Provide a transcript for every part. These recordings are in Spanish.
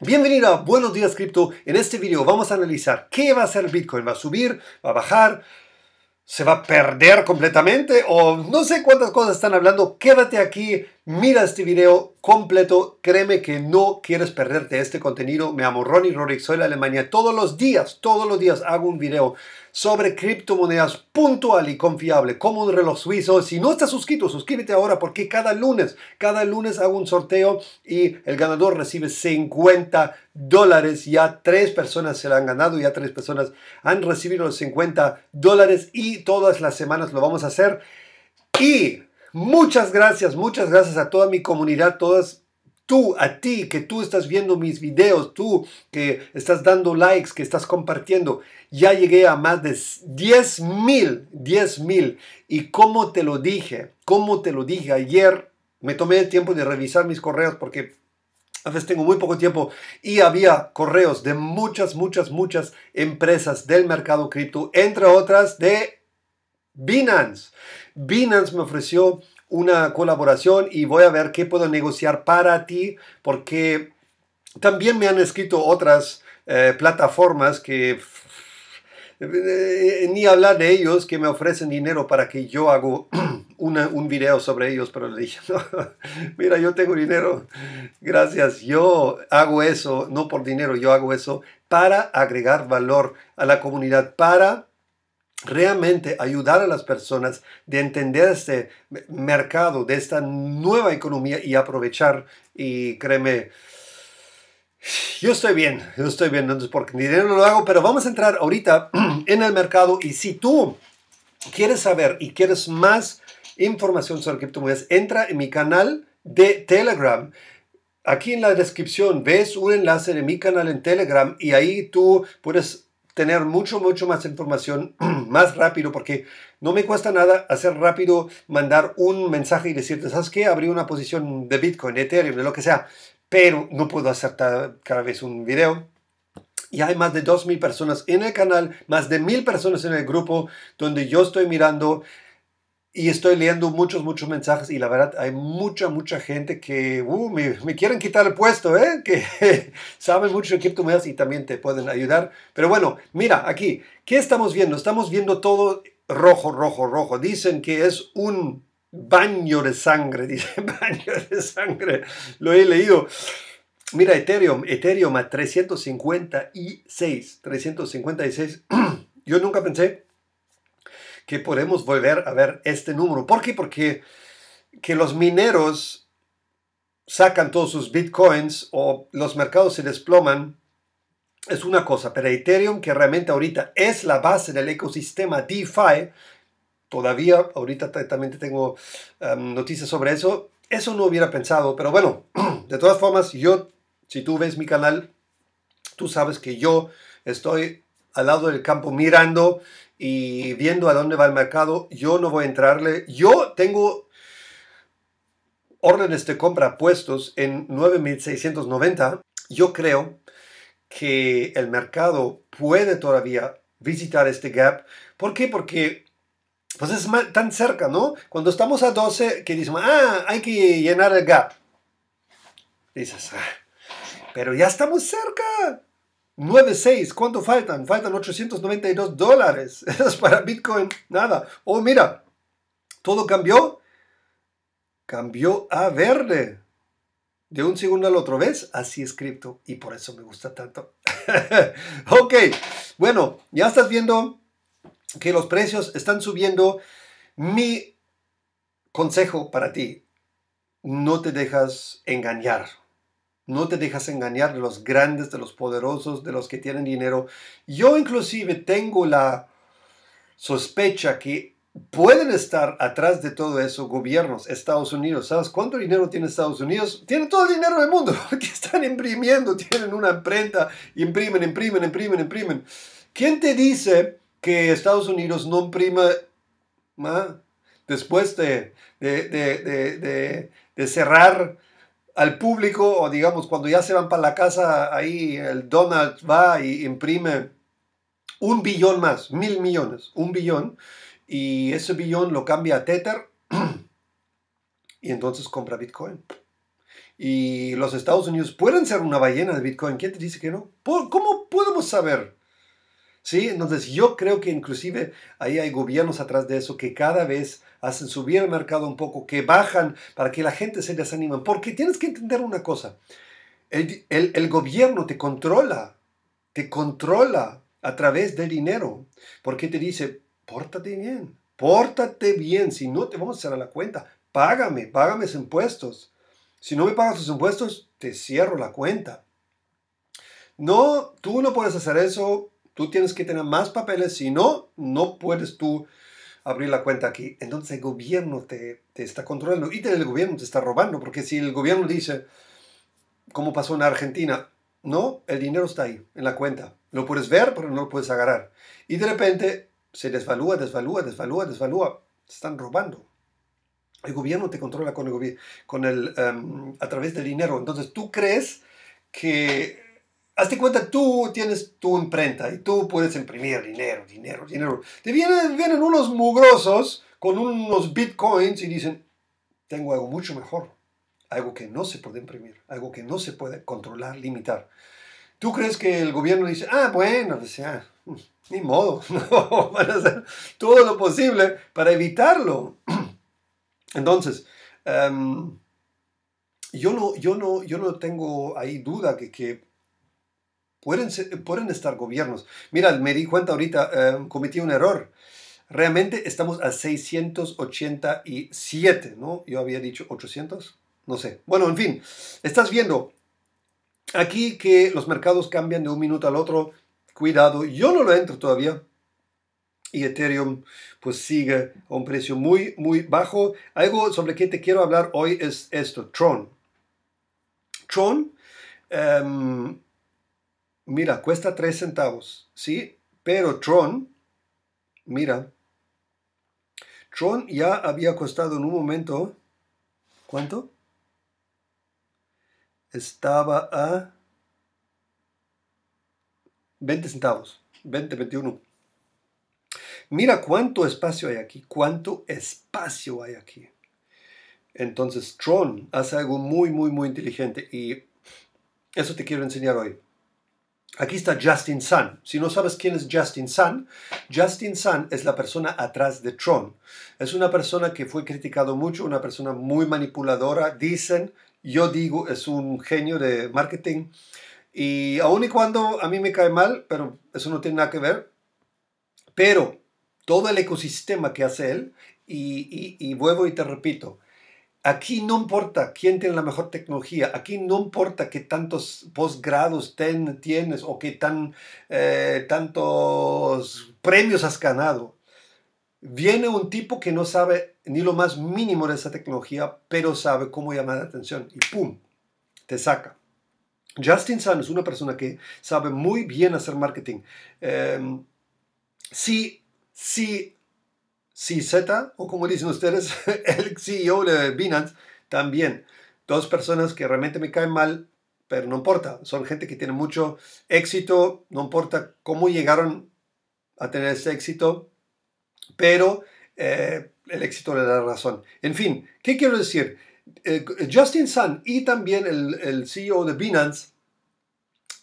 Bienvenido a Buenos Días Cripto. En este video vamos a analizar qué va a hacer Bitcoin. ¿Va a subir? ¿Va a bajar? ¿Se va a perder completamente? O no sé cuántas cosas están hablando. Quédate aquí Mira este video completo, créeme que no quieres perderte este contenido. Me llamo Ronnie Rorick, soy de Alemania. Todos los días, todos los días hago un video sobre criptomonedas puntual y confiable, como un reloj suizo. Si no estás suscrito, suscríbete ahora porque cada lunes, cada lunes hago un sorteo y el ganador recibe 50 dólares. Ya tres personas se lo han ganado, ya tres personas han recibido los 50 dólares y todas las semanas lo vamos a hacer. Y Muchas gracias, muchas gracias a toda mi comunidad, todas tú, a ti, que tú estás viendo mis videos, tú que estás dando likes, que estás compartiendo. Ya llegué a más de 10 mil, 10 mil. Y como te lo dije, como te lo dije ayer, me tomé el tiempo de revisar mis correos porque a veces tengo muy poco tiempo y había correos de muchas, muchas, muchas empresas del mercado cripto, entre otras de Binance. Binance me ofreció una colaboración y voy a ver qué puedo negociar para ti porque también me han escrito otras eh, plataformas que eh, ni hablar de ellos que me ofrecen dinero para que yo hago un video sobre ellos, pero le dije, no, mira, yo tengo dinero, gracias, yo hago eso, no por dinero, yo hago eso para agregar valor a la comunidad, para realmente ayudar a las personas de entender este mercado, de esta nueva economía y aprovechar. Y créeme, yo estoy bien, yo estoy bien, no es porque ni dinero lo hago, pero vamos a entrar ahorita en el mercado y si tú quieres saber y quieres más información sobre criptomonedas, entra en mi canal de Telegram. Aquí en la descripción ves un enlace de mi canal en Telegram y ahí tú puedes tener mucho, mucho más información más rápido, porque no me cuesta nada hacer rápido, mandar un mensaje y decirte, ¿sabes qué? Abrí una posición de Bitcoin, Ethereum, de lo que sea, pero no puedo hacer cada vez un video. Y hay más de 2.000 personas en el canal, más de 1.000 personas en el grupo, donde yo estoy mirando y estoy leyendo muchos, muchos mensajes y la verdad hay mucha, mucha gente que uh, me, quieren quitar el puesto, ¿eh? que saben mucho de criptomonedas y también te pueden ayudar. Pero bueno, mira aquí, ¿qué estamos viendo? Estamos viendo todo rojo, rojo, rojo. Dicen que es un baño de sangre, dice baño de sangre. Lo he leído. Mira, Ethereum, Ethereum a 356, 356. Yo nunca pensé que podemos volver a ver este número. ¿Por qué? Porque que los mineros sacan todos sus bitcoins o los mercados se desploman es una cosa, pero Ethereum, que realmente ahorita es la base del ecosistema DeFi, todavía ahorita también tengo um, noticias sobre eso, eso no hubiera pensado, pero bueno, de todas formas, yo, si tú ves mi canal, tú sabes que yo estoy al lado del campo mirando y viendo a dónde va el mercado. Yo no voy a entrarle. Yo tengo órdenes de compra puestos en 9690. Yo creo que el mercado puede todavía visitar este gap. ¿Por qué? Porque pues es tan cerca, ¿no? Cuando estamos a 12, que dicen, ah, hay que llenar el gap. Dices, ah, pero ya estamos cerca. 9.6, ¿cuánto faltan? Faltan 892 dólares. Eso es para Bitcoin, nada. Oh, mira, todo cambió. Cambió a verde. De un segundo al otro, vez. Así es cripto y por eso me gusta tanto. ok, bueno, ya estás viendo que los precios están subiendo. Mi consejo para ti, no te dejas engañar. No te dejas engañar de los grandes, de los poderosos, de los que tienen dinero. Yo inclusive tengo la sospecha que pueden estar atrás de todo eso gobiernos, Estados Unidos. ¿Sabes cuánto dinero tiene Estados Unidos? Tiene todo el dinero del mundo, Que están imprimiendo, tienen una imprenta, imprimen, imprimen, imprimen, imprimen. ¿Quién te dice que Estados Unidos no imprime después de, de, de, de cerrar al público, o digamos, cuando ya se van para la casa, ahí el Donald va y imprime un billón más, mil millones, un billón, y ese billón lo cambia a Tether y entonces compra Bitcoin. Y los Estados Unidos pueden ser una ballena de Bitcoin. ¿Quién te dice que no? ¿Cómo podemos saber? ¿Sí? Entonces yo creo que inclusive ahí hay gobiernos atrás de eso que cada vez hacen subir el mercado un poco, que bajan para que la gente se desanima. Porque tienes que entender una cosa, el, gobierno te controla, te controla a través del dinero, porque te dice, pórtate bien, pórtate bien, si no te vamos a cerrar la cuenta, págame, págame sus impuestos. Si no me pagas sus impuestos, te cierro la cuenta. No, tú no puedes hacer eso, Tú tienes que tener más papeles, si no, no puedes tú abrir la cuenta aquí. Entonces el gobierno te, te está controlando y el gobierno te está robando, porque si el gobierno dice, como pasó en Argentina, no, el dinero está ahí, en la cuenta. Lo puedes ver, pero no lo puedes agarrar. Y de repente se desvalúa, desvalúa, desvalúa, desvalúa. Te están robando. El gobierno te controla con el, con el em, a través del dinero. Entonces tú crees que Hazte cuenta, tú tienes tu imprenta y tú puedes imprimir dinero, dinero, dinero. Te vienen, vienen unos mugrosos con unos bitcoins y dicen, tengo algo mucho mejor, algo que no se puede imprimir, algo que no se puede controlar, limitar. ¿Tú crees que el gobierno dice, ah, bueno, pues mm, ni modo, van a hacer todo lo posible para evitarlo? Entonces, em, yo, no, yo, yo no tengo ahí duda que, que pueden, estar gobiernos. Mira, me di cuenta ahorita, em, cometí un error. Realmente estamos a 687, ¿no? Yo había dicho 800, no sé. Bueno, en fin, estás viendo aquí que los mercados cambian de un minuto al otro. Cuidado, yo no lo entro todavía. Y Ethereum pues sigue a un precio muy, muy bajo. Algo sobre que te quiero hablar hoy es esto, Tron. Tron, em, mira, cuesta 3 centavos, ¿sí? Pero Tron, mira, Tron ya había costado en un momento, ¿cuánto? Estaba a 20 centavos, 20, 21. Mira cuánto espacio hay aquí, cuánto espacio hay aquí. Entonces Tron hace algo muy, muy, muy inteligente y eso te quiero enseñar hoy. Aquí está Justin Sun. Si no sabes quién es Justin Sun, Justin Sun es la persona atrás de Tron. Es una persona que fue criticado mucho, una persona muy manipuladora. Dicen, yo digo, es un genio de marketing. Y aún y cuando a mí me cae mal, pero eso no tiene nada que ver. Pero todo el ecosistema que hace él, y vuelvo y te repito, Aquí no importa quién tiene la mejor tecnología, aquí no importa que tantos posgrados ten, tienes o qué tan, eh, tantos premios has ganado. Viene un tipo que no sabe ni lo más mínimo de esa tecnología, pero sabe cómo llamar la atención y ¡pum! te saca. Justin Sun es una persona que sabe muy bien hacer marketing. Em, sí, sí. CZ, o como dicen ustedes, el CEO de Binance, también. Dos personas que realmente me caen mal, pero no importa. Son gente que tiene mucho éxito, no importa cómo llegaron a tener ese éxito, pero eh, el éxito le da razón. En fin, ¿qué quiero decir? Eh, Justin Sun y también el, el CEO de Binance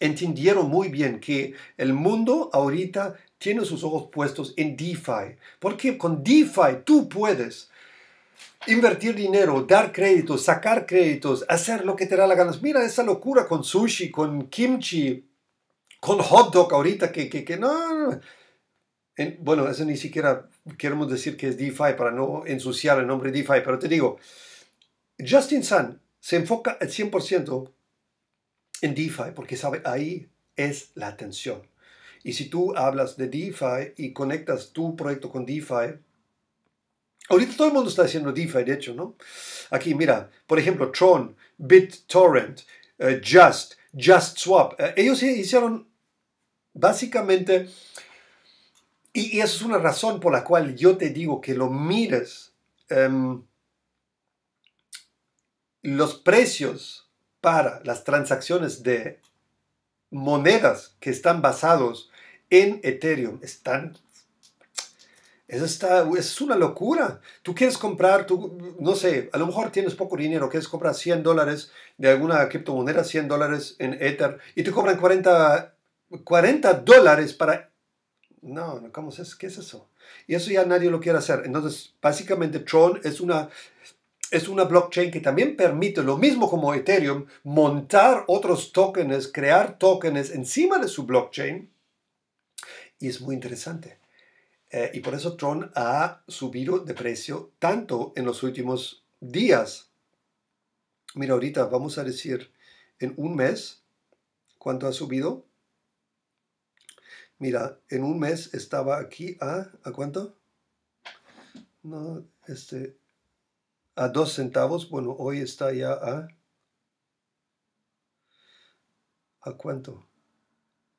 entendieron muy bien que el mundo ahorita tiene sus ojos puestos en DeFi. Porque con DeFi tú puedes invertir dinero, dar créditos, sacar créditos, hacer lo que te da la ganas. Mira esa locura con sushi, con kimchi, con hot dog ahorita que, que, que no. bueno, eso ni siquiera queremos decir que es DeFi para no ensuciar el nombre DeFi, pero te digo, Justin Sun se enfoca al 100% en DeFi porque sabe ahí es la atención. Y si tú hablas de DeFi y conectas tu proyecto con DeFi, ahorita todo el mundo está haciendo DeFi, de hecho, ¿no? Aquí, mira, por ejemplo, Tron, BitTorrent, eh, Just, JustSwap, eh, ellos hicieron básicamente, y, esa es una razón por la cual yo te digo que lo mires, em, los precios para las transacciones de monedas que están basados en Ethereum. Están eso está, es una locura. Tú quieres comprar, tú, no sé, a lo mejor tienes poco dinero, quieres comprar 100 dólares de alguna criptomoneda, 100 dólares en Ether, y te cobran 40, 40 dólares para... No, no, ¿cómo es? ¿Qué es eso? Y eso ya nadie lo quiere hacer. Entonces, básicamente Tron es una, es una blockchain que también permite, lo mismo como Ethereum, montar otros tokens, crear tokens encima de su blockchain y es muy interesante. Eh, y por eso Tron ha subido de precio tanto en los últimos días. Mira, ahorita vamos a decir en un mes cuánto ha subido. Mira, en un mes estaba aquí a, ¿a cuánto? No, este, a dos centavos. Bueno, hoy está ya a, ¿a cuánto?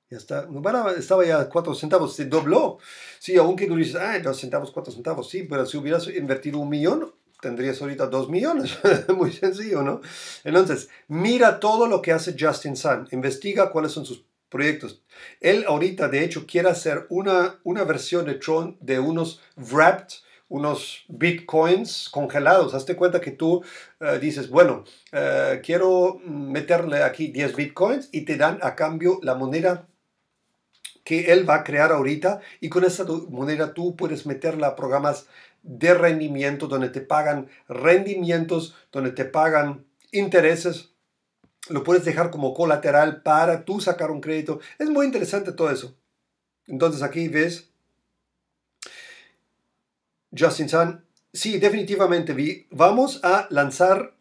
Ya está, bueno, estaba ya cuatro centavos, se dobló. Sí, aunque tú dices, ah, dos centavos, cuatro centavos, sí, pero si hubieras invertido un millón, tendrías ahorita dos millones. Muy sencillo, ¿no? Entonces, mira todo lo que hace Justin Sun, investiga cuáles son sus proyectos. Él ahorita, de hecho, quiere hacer una, una versión de Tron de unos wrapped, unos bitcoins congelados. Hazte cuenta que tú eh, dices, bueno, eh, quiero meterle aquí 10 bitcoins y te dan a cambio la moneda que él va a crear ahorita y con esa moneda tú puedes meterla a programas de rendimiento donde te pagan rendimientos, donde te pagan intereses. Lo puedes dejar como colateral para tú sacar un crédito. Es muy interesante todo eso. Entonces aquí ves Justin Sun. Sí, definitivamente vi. Vamos a lanzar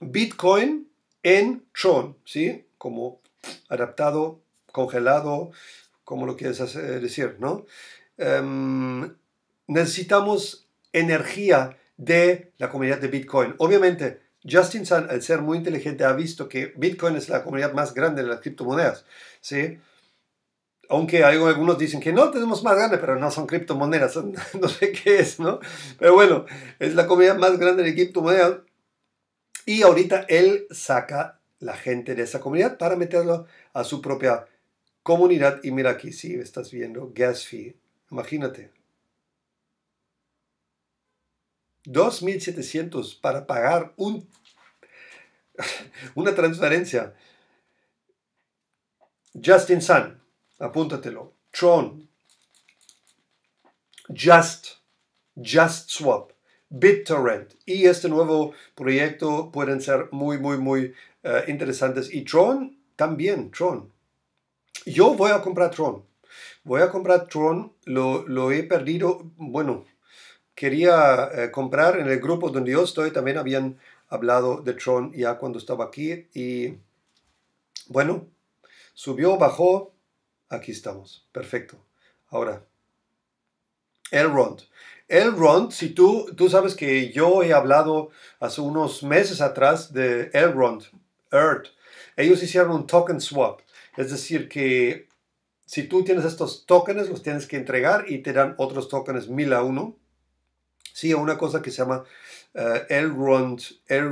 Bitcoin en Tron, ¿sí? Como adaptado congelado, como lo quieres decir, ¿no? Em, necesitamos energía de la comunidad de Bitcoin. Obviamente, Justin Sun, al ser muy inteligente, ha visto que Bitcoin es la comunidad más grande de las criptomonedas, ¿sí? Aunque algunos dicen que no, tenemos más grande, pero no son criptomonedas, no sé qué es, ¿no? Pero bueno, es la comunidad más grande de criptomonedas. Y ahorita él saca la gente de esa comunidad para meterlo a su propia comunidad, y mira aquí, si estás viendo, gas fee, imagínate. 2.700 para pagar un, una transferencia. Justin Sun, apúntatelo. Tron, Just, Just Swap, BitTorrent y este nuevo proyecto pueden ser muy, muy, muy eh, interesantes. Y Tron también, Tron. Yo voy a comprar Tron. Voy a comprar Tron. Lo, he perdido. Bueno, quería eh, comprar en el grupo donde yo estoy. También habían hablado de Tron ya cuando estaba aquí. Y bueno, subió, bajó. Aquí estamos. Perfecto. Ahora, Elrond. Elrond, si tú, tú sabes que yo he hablado hace unos meses atrás de Elrond, Earth. Ellos hicieron un token swap. Es decir, que si tú tienes estos tokens, los tienes que entregar y te dan otros tokens 1000 a uno. Sí, una cosa que se llama Elrond, eh,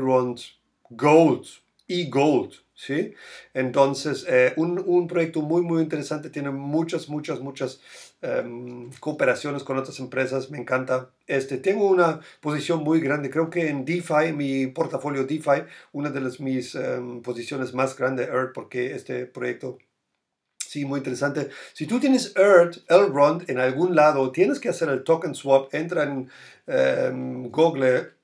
Gold, e-Gold. ¿sí? Entonces, eh, un, un, proyecto muy, muy interesante, tiene muchas, muchas, muchas Em, cooperaciones con otras empresas, me encanta. Este, tengo una posición muy grande, creo que en DeFi, mi portafolio DeFi, una de las, mis em, posiciones más grandes, Earth porque este proyecto Sí, muy interesante. Si tú tienes el Elrond, en algún lado, tienes que hacer el token swap. Entra en em, Google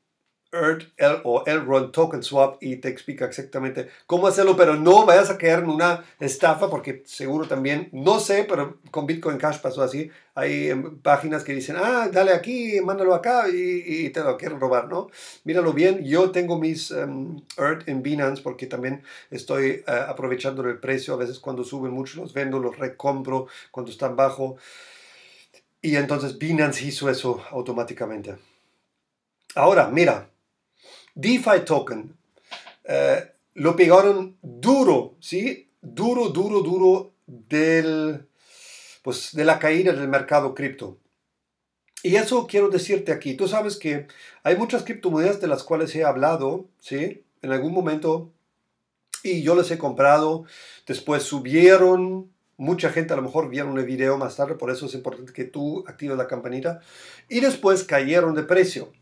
Earth L, o Token Swap y te explica exactamente cómo hacerlo, pero no vayas a caer en una estafa porque seguro también, no sé, pero con Bitcoin Cash pasó así, hay em, páginas que dicen, ah, dale aquí, mándalo acá y, y te lo quieren robar, ¿no? Míralo bien, yo tengo mis em, Earth en Binance porque también estoy eh, aprovechando el precio, a veces cuando suben mucho los vendo, los recompro cuando están bajo y entonces Binance hizo eso automáticamente. Ahora, mira, DeFi token. Eh, lo pegaron duro, ¿sí? Duro, duro, duro del, pues, de la caída del mercado cripto. Y eso quiero decirte aquí. Tú sabes que hay muchas criptomonedas de las cuales he hablado, ¿sí? En algún momento. Y yo las he comprado. Después subieron. Mucha gente a lo mejor vieron el video más tarde. Por eso es importante que tú actives la campanita. Y después cayeron de precio.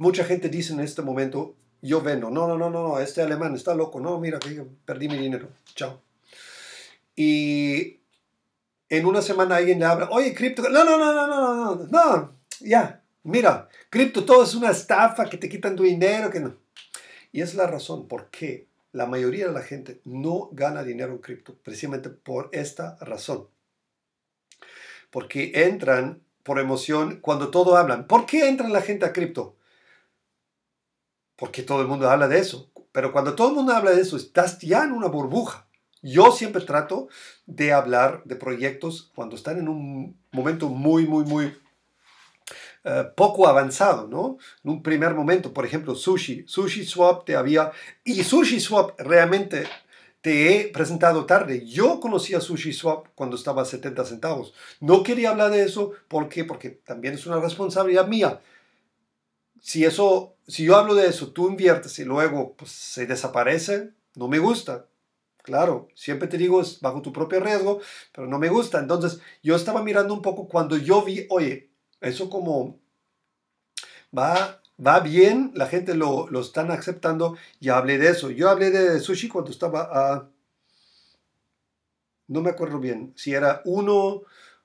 Mucha gente dice en este momento, yo vendo, no, no, no, no, este alemán está loco, no, mira, que perdí mi dinero, chao. Y en una semana alguien le habla, oye, cripto, no, no, no, no, no, no, no, ya, mira, cripto todo es una estafa, que te quitan tu dinero, que no. Y es la razón por qué la mayoría de la gente no gana dinero en cripto, precisamente por esta razón. Porque entran por emoción cuando todo hablan. ¿Por qué entra la gente a cripto? porque todo el mundo habla de eso. Pero cuando todo el mundo habla de eso, estás ya en una burbuja. Yo siempre trato de hablar de proyectos cuando están en un momento muy, muy, muy eh, poco avanzado, ¿no? En un primer momento, por ejemplo, Sushi. Sushi Swap te había... Y Sushi Swap realmente te he presentado tarde. Yo conocía Sushi Swap cuando estaba a 70 centavos. No quería hablar de eso. ¿Por qué? Porque también es una responsabilidad mía si eso, si yo hablo de eso, tú inviertes y luego pues, se desaparece, no me gusta. Claro, siempre te digo es bajo tu propio riesgo, pero no me gusta. Entonces, yo estaba mirando un poco cuando yo vi, oye, eso como va, va bien, la gente lo, lo están aceptando, y hablé de eso. Yo hablé de sushi cuando estaba a, no me acuerdo bien, si era uno,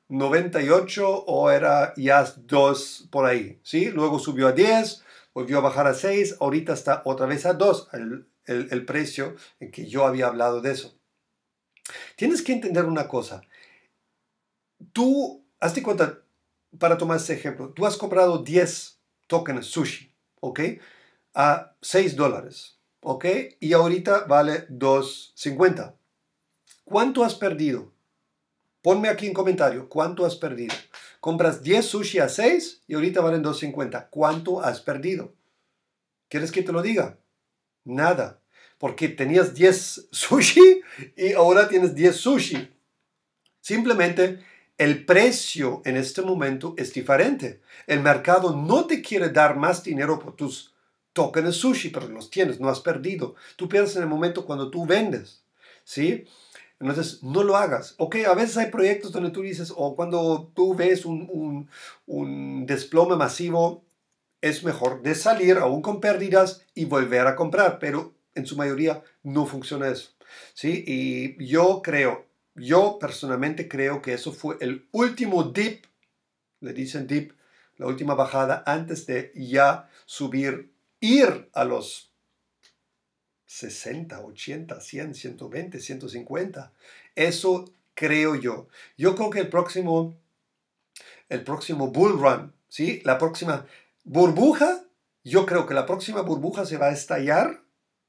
98 o era ya 2 por ahí, ¿sí? Luego subió a 10, volvió a bajar a 6, ahorita está otra vez a 2 el, precio en que yo había hablado de eso. Tienes que entender una cosa. Tú, hazte cuenta, para tomar ese ejemplo, tú has comprado 10 tokens sushi, ¿ok? A 6 dólares, ¿ok? Y ahorita vale 2.50. ¿Cuánto has perdido? Ponme aquí en comentario cuánto has perdido. Compras 10 sushi a 6 y ahorita valen 2.50. ¿Cuánto has perdido? ¿Quieres que te lo diga? Nada. Porque tenías 10 sushi y ahora tienes 10 sushi. Simplemente el precio en este momento es diferente. El mercado no te quiere dar más dinero por tus tokens sushi, pero los tienes, no has perdido. Tú pierdes en el momento cuando tú vendes. ¿Sí? Entonces, no lo hagas. Ok, a veces hay proyectos donde tú dices, o cuando tú ves un, un desplome masivo, es mejor de salir aún con pérdidas y volver a comprar, pero en su mayoría no funciona eso. ¿sí? Y yo creo, yo personalmente creo que eso fue el último dip, le dicen dip, la última bajada antes de ya subir, ir a los 60, 80, 100, 120, 150. Eso creo yo. Yo creo que el próximo, el bull run, ¿sí? la próxima burbuja, yo creo que la próxima burbuja se va a estallar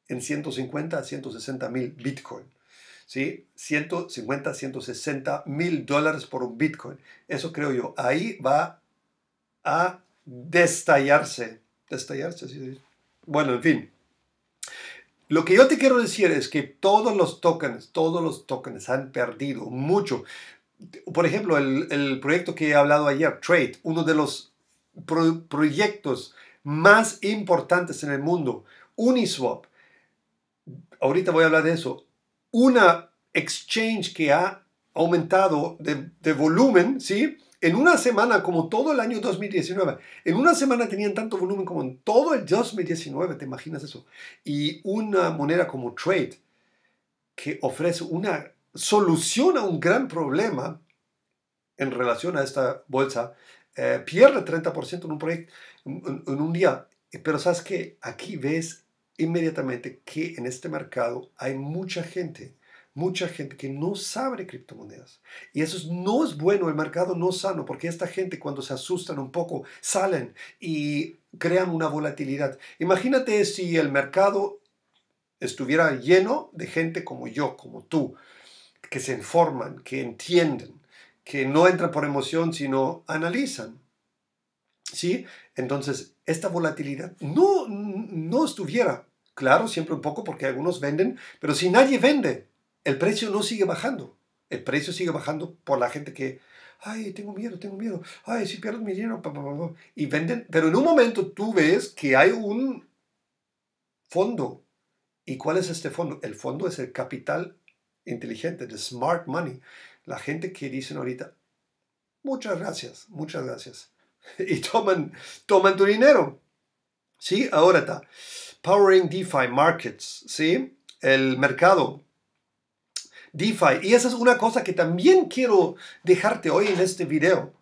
en 150 160 mil Bitcoin. ¿sí? 150, 160 mil dólares por un Bitcoin. Eso creo yo. Ahí va a destallarse. Destallarse, sí. Bueno, en fin. Lo que yo te quiero decir es que todos los tokens, todos los tokens han perdido mucho. Por ejemplo, el, el proyecto que he hablado ayer, Trade, uno de los proyectos más importantes en el mundo, Uniswap. Ahorita voy a hablar de eso. Una exchange que ha aumentado de, de volumen, ¿sí? en una semana, como todo el año 2019, en una semana tenían tanto volumen como en todo el 2019, te imaginas eso. Y una moneda como Trade, que ofrece una solución a un gran problema en relación a esta bolsa, eh, pierde 30% en un proyecto, en un día. Pero sabes que aquí ves inmediatamente que en este mercado hay mucha gente mucha gente que no sabe criptomonedas. Y eso no es bueno, el mercado no es sano, porque esta gente cuando se asustan un poco salen y crean una volatilidad. Imagínate si el mercado estuviera lleno de gente como yo, como tú, que se informan, que entienden, que no entran por emoción, sino analizan. ¿Sí? Entonces, esta volatilidad no, no estuviera. Claro, siempre un poco porque algunos venden, pero si nadie vende, el precio no sigue bajando. El precio sigue bajando por la gente que, ay, tengo miedo, tengo miedo, ay, si pierdo mi dinero, y venden. Pero en un momento tú ves que hay un fondo. ¿Y cuál es este fondo? El fondo es el capital inteligente, de smart money. La gente que dicen ahorita, muchas gracias, muchas gracias. Y toman, toman tu dinero. ¿Sí? Ahora está. Powering DeFi Markets, ¿sí? El mercado DeFi. Y esa es una cosa que también quiero dejarte hoy en este video.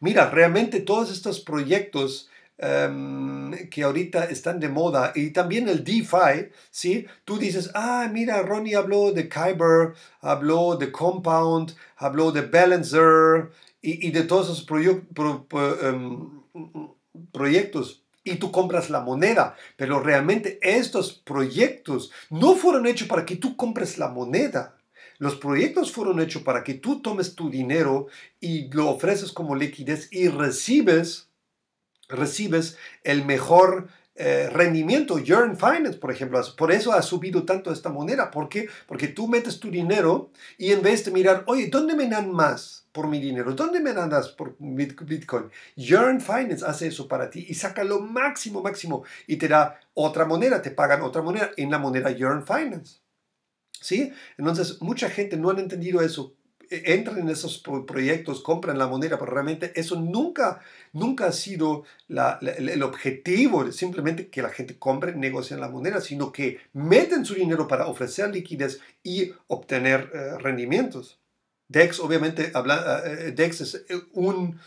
Mira, realmente todos estos proyectos em, que ahorita están de moda y también el DeFi, ¿sí? Tú dices, ah, mira, Ronnie habló de Kyber, habló de Compound, habló de Balancer y, de todos esos em, proyectos y tú compras la moneda. Pero realmente estos proyectos no fueron hechos para que tú compres la moneda. Los proyectos fueron hechos para que tú tomes tu dinero y lo ofreces como liquidez y recibes, recibes el mejor eh, rendimiento, Yearn Finance, por ejemplo. Por eso ha subido tanto esta moneda. ¿Por qué? Porque tú metes tu dinero y en vez de mirar, oye, ¿dónde me dan más por mi dinero? ¿Dónde me dan más por Bitcoin? Yearn Finance hace eso para ti y saca lo máximo, máximo. Y te da otra moneda, te pagan otra moneda en la moneda Yearn Finance. ¿Sí? Entonces, mucha gente no ha entendido eso e-, entran en esos proyectos, compran la moneda, pero realmente eso nunca, nunca ha sido el objetivo, simplemente que la gente compre, negocie la moneda, sino que meten su dinero para ofrecer liquidez y obtener eh, rendimientos. DEX, obviamente, habla, eh, eh, DEX es un,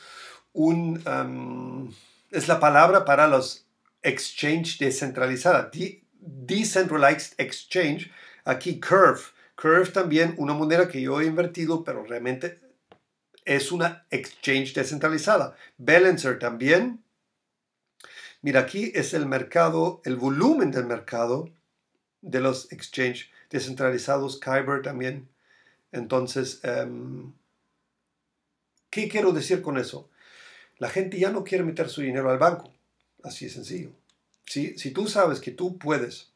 un es la palabra para los exchange descentralizados. decentralized exchange, aquí Curve Curve también, una moneda que yo he invertido, pero realmente es una exchange descentralizada. Balancer también. Mira, aquí es el mercado, el volumen del mercado de los exchange descentralizados, Kyber también. Entonces, em, ¿qué quiero decir con eso? La gente ya no quiere meter su dinero al banco. Así de sencillo. si tú sabes que tú puedes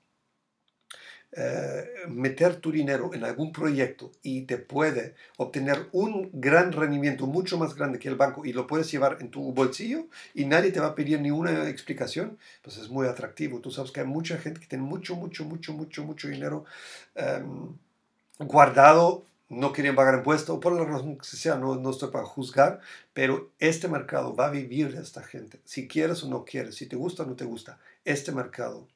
eh, meter tu dinero en algún proyecto y te puede obtener un gran rendimiento mucho más grande que el banco y lo puedes llevar en tu bolsillo y nadie te va a pedir ni una explicación, pues es muy atractivo. Tú sabes que hay mucha gente que tiene mucho, mucho, mucho, mucho, mucho dinero em, guardado no quieren pagar impuestos, por la razón que sea, no, no, estoy para juzgar, pero este mercado va a vivir de esta gente, si quieres o no quieres, si te gusta o no te gusta, este mercado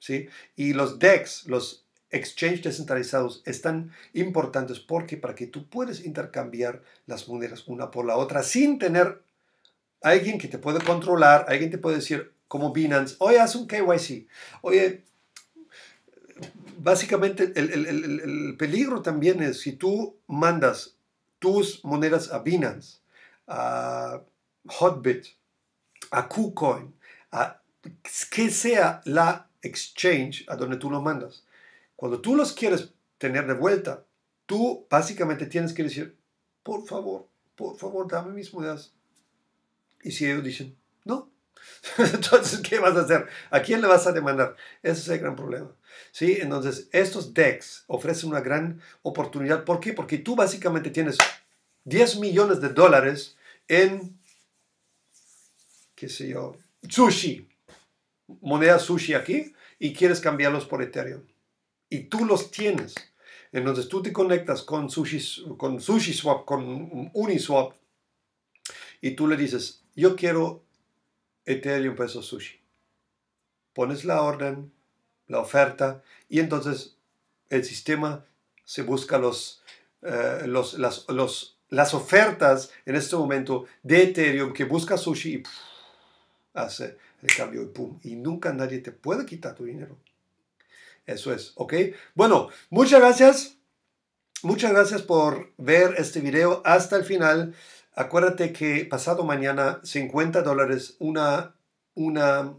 ¿sí? Y los DEX, los exchange descentralizados, están importantes porque para que tú puedes intercambiar las monedas una por la otra sin tener alguien que te puede controlar, alguien te puede decir, como Binance, oye, haz un KYC, oye, básicamente el, el, el, el, peligro también es si tú mandas tus monedas a Binance, a Hotbit, a KuCoin, a que sea la exchange a donde tú los mandas. Cuando tú los quieres tener de vuelta, tú básicamente tienes que decir, por favor, por favor, dame mis monedas. Y si ellos dicen, no, entonces, ¿qué vas a hacer? ¿A quién le vas a demandar? Ese es el gran problema. ¿Sí? Entonces, estos decks ofrecen una gran oportunidad. ¿Por Porque tú básicamente tienes 10 millones de dólares en, qué se yo, sushi moneda sushi aquí y quieres cambiarlos por Ethereum. Y tú los tienes. Entonces tú te conectas con sushi con, sushi swap, con Uniswap y tú le dices, yo quiero Ethereum peso sushi. Pones la orden, la oferta y entonces el sistema se busca los, eh, los, las, los, las, ofertas en este momento de Ethereum que busca sushi y hace el cambio y pum. Y nunca nadie te puede quitar tu dinero. Eso es, ¿ok? Bueno, muchas gracias. Muchas gracias por ver este video hasta el final. Acuérdate que pasado mañana, 50 dólares, una, una,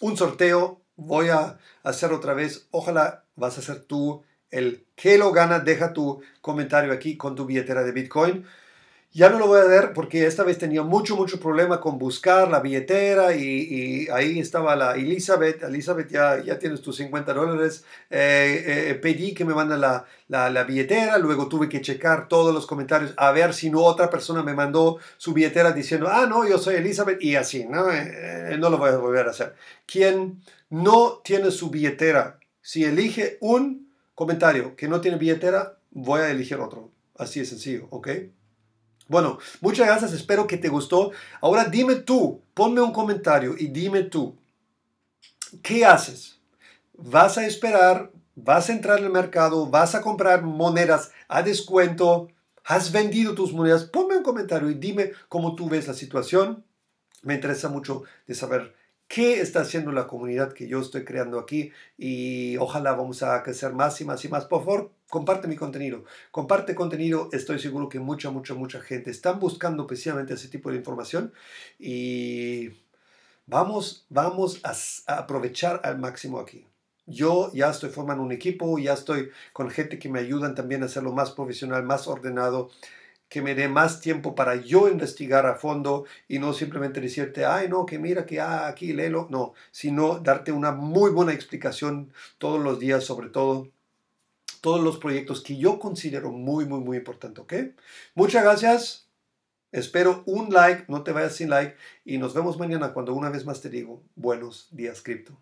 un sorteo. Voy a hacer otra vez. Ojalá vas a ser tú el que lo gana. Deja tu comentario aquí con tu billetera de Bitcoin. Ya no lo voy a ver porque esta vez tenía mucho, mucho problema con buscar la billetera y, ahí estaba la Elizabeth. Elizabeth, ya, ya tienes tus 50 dólares. Eh, eh, eh, pedí que me manda la, la, billetera, luego tuve que checar todos los comentarios a ver si no otra persona me mandó su billetera diciendo, ah, no, yo soy Elizabeth y así, ¿no? no lo voy a volver a hacer. Quien no tiene su billetera, si elige un comentario que no tiene billetera, voy a elegir otro. Así de sencillo, ¿ok? Bueno, muchas gracias, espero que te gustó. Ahora dime tú, ponme un comentario y dime tú, ¿qué haces? ¿Vas a esperar? ¿Vas a entrar al mercado? ¿Vas a comprar monedas a descuento? ¿Has vendido tus monedas? Ponme un comentario y dime cómo tú ves la situación. Me interesa mucho de saber qué está haciendo la comunidad que yo estoy creando aquí y ojalá vamos a crecer más y más y más. Por favor, comparte mi contenido. Comparte contenido, estoy seguro que mucha, mucha, mucha gente están buscando precisamente ese tipo de información y vamos, vamos a, a aprovechar al máximo aquí. Yo ya estoy formando un equipo, ya estoy con gente que me ayudan también a hacerlo más profesional, más ordenado que me dé más tiempo para yo investigar a fondo y no simplemente decirte, ay, no, que mira, que ah, aquí léelo, no, sino darte una muy buena explicación todos los días, sobre todo todos los proyectos que yo considero muy, muy, muy importante, ¿ok? Muchas gracias. Espero un like, no te vayas sin like y nos vemos mañana cuando una vez más te digo buenos días cripto.